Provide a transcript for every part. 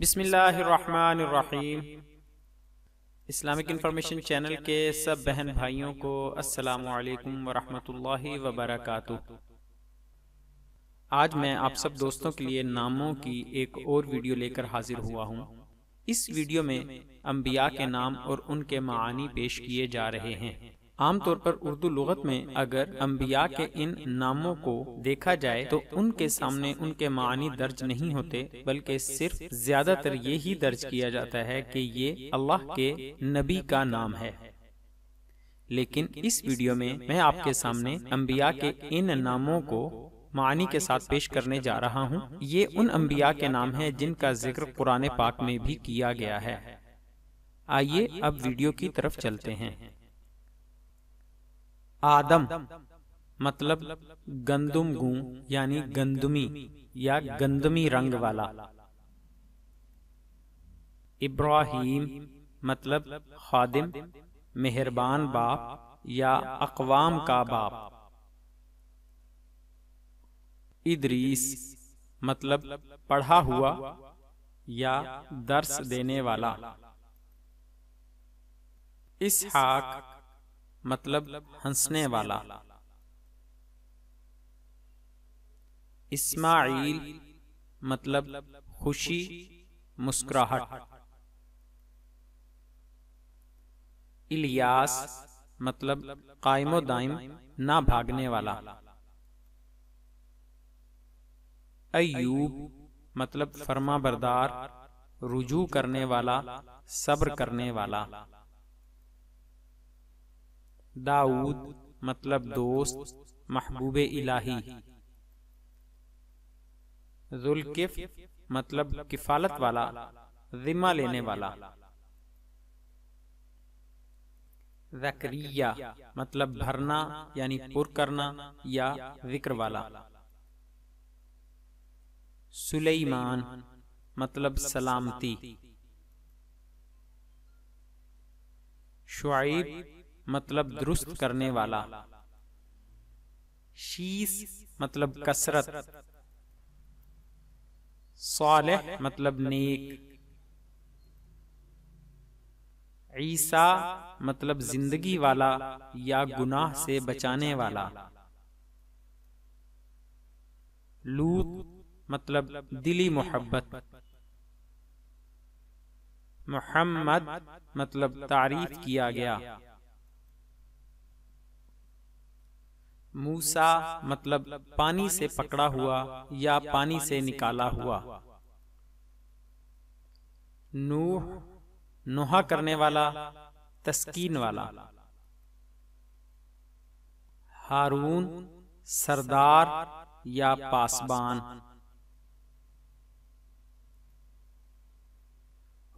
بسم اللہ الرحمن الرحیم اسلامک انفارمیشن چینل کے سب بہن بھائیوں کو السلام علیکم ورحمۃ اللہ وبرکاتہ آج میں آپ سب دوستوں کے لیے ناموں کی ایک اور ویڈیو لے کر حاضر ہوا ہوں اس ویڈیو میں انبیاء کے نام اور ان کے معانی پیش کیے جا رہے ہیں عام طور پر اردو لغت میں اگر انبیاء کے ان ناموں کو دیکھا جائے تو ان کے سامنے ان کے معنی درج نہیں ہوتے بلکہ صرف زیادہ تر یہ ہی درج کیا جاتا ہے کہ یہ اللہ کے نبی کا نام ہے لیکن اس ویڈیو میں میں آپ کے سامنے انبیاء کے ان ناموں کو معنی کے ساتھ پیش کرنے جا رہا ہوں یہ ان انبیاء کے نام ہیں جن کا ذکر قرآن پاک میں بھی کیا گیا ہے آئیے اب ویڈیو کی طرف چلتے ہیں آدم مطلب گندم گوں یعنی گندمی یا گندمی رنگ والا ابراہیم مطلب خادم مہربان باپ یا اقوام کا باپ ادریس مطلب پڑھا ہوا یا درس دینے والا اسحاق مطلب ہنسنے والا اسماعیل مطلب خوشی مسکراہٹ الیاس مطلب قائم و دائم نہ بھاگنے والا ایوب مطلب فرما بردار رجوع کرنے والا صبر کرنے والا داود مطلب دوست محبوب الہی ذلکف مطلب کفالت والا ذمہ لینے والا مطلب بھرنا یعنی پر کرنا یا ذکر والا سلیمان مطلب سلامتی شعیب مطلب درست کرنے والا شیس مطلب کثرت صالح مطلب نیک عیسیٰ مطلب زندگی والا یا گناہ سے بچانے والا لوت مطلب دلی محبت محمد مطلب تعریف کیا گیا موسا مطلب پانی سے پکڑا ہوا یا پانی سے نکالا ہوا نوح نوحا کرنے والا ہارون سردار یا پاسبان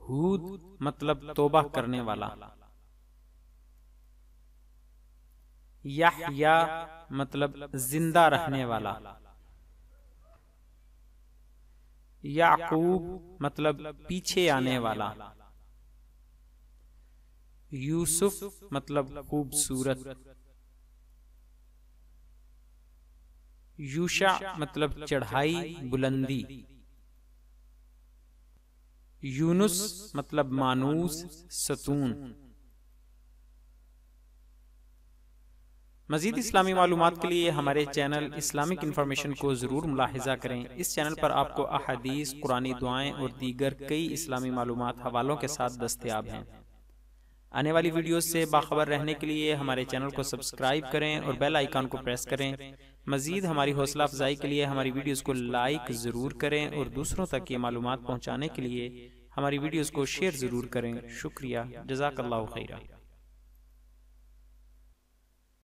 ہود مطلب توبہ کرنے والا یحیا مطلب زندہ رہنے والا یعقوب مطلب پیچھے آنے والا یوسف مطلب خوبصورت یوشا مطلب چڑھائی بلندی یونس مطلب مانوس ستون مزید اسلامی معلومات کے لیے ہمارے چینل اسلامک انفارمیشن کو ضرور ملاحظہ کریں اس چینل پر آپ کو احادیث قرآن دعائیں اور دیگر کئی اسلامی معلومات حوالوں کے ساتھ دستیاب ہیں آنے والی ویڈیوز سے باخبر رہنے کے لیے ہمارے چینل کو سبسکرائب کریں اور بیل آئیکن کو پریس کریں مزید ہماری حوصلہ افزائی کے لیے ہماری ویڈیوز کو لائک ضرور کریں اور دوسروں تک یہ معلومات پہنچانے کے لیے ہماری ویڈیوز کو شیئر ضرور کریں شکریہ جزاک اللہ خیرہ